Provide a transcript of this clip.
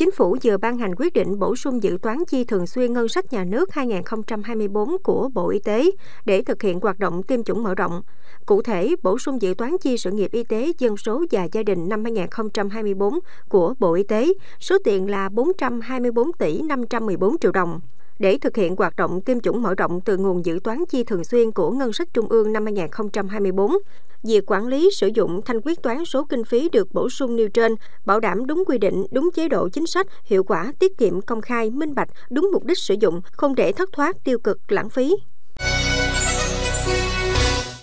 Chính phủ vừa ban hành quyết định bổ sung dự toán chi thường xuyên ngân sách nhà nước 2024 của Bộ Y tế để thực hiện hoạt động tiêm chủng mở rộng. Cụ thể, bổ sung dự toán chi sự nghiệp y tế, dân số và gia đình năm 2024 của Bộ Y tế, số tiền là 424 tỷ 514 triệu đồng. Để thực hiện hoạt động tiêm chủng mở rộng từ nguồn dự toán chi thường xuyên của Ngân sách Trung ương năm 2024, việc quản lý sử dụng thanh quyết toán số kinh phí được bổ sung nêu trên bảo đảm đúng quy định, đúng chế độ chính sách, hiệu quả, tiết kiệm, công khai, minh bạch, đúng mục đích sử dụng, không để thất thoát, tiêu cực, lãng phí,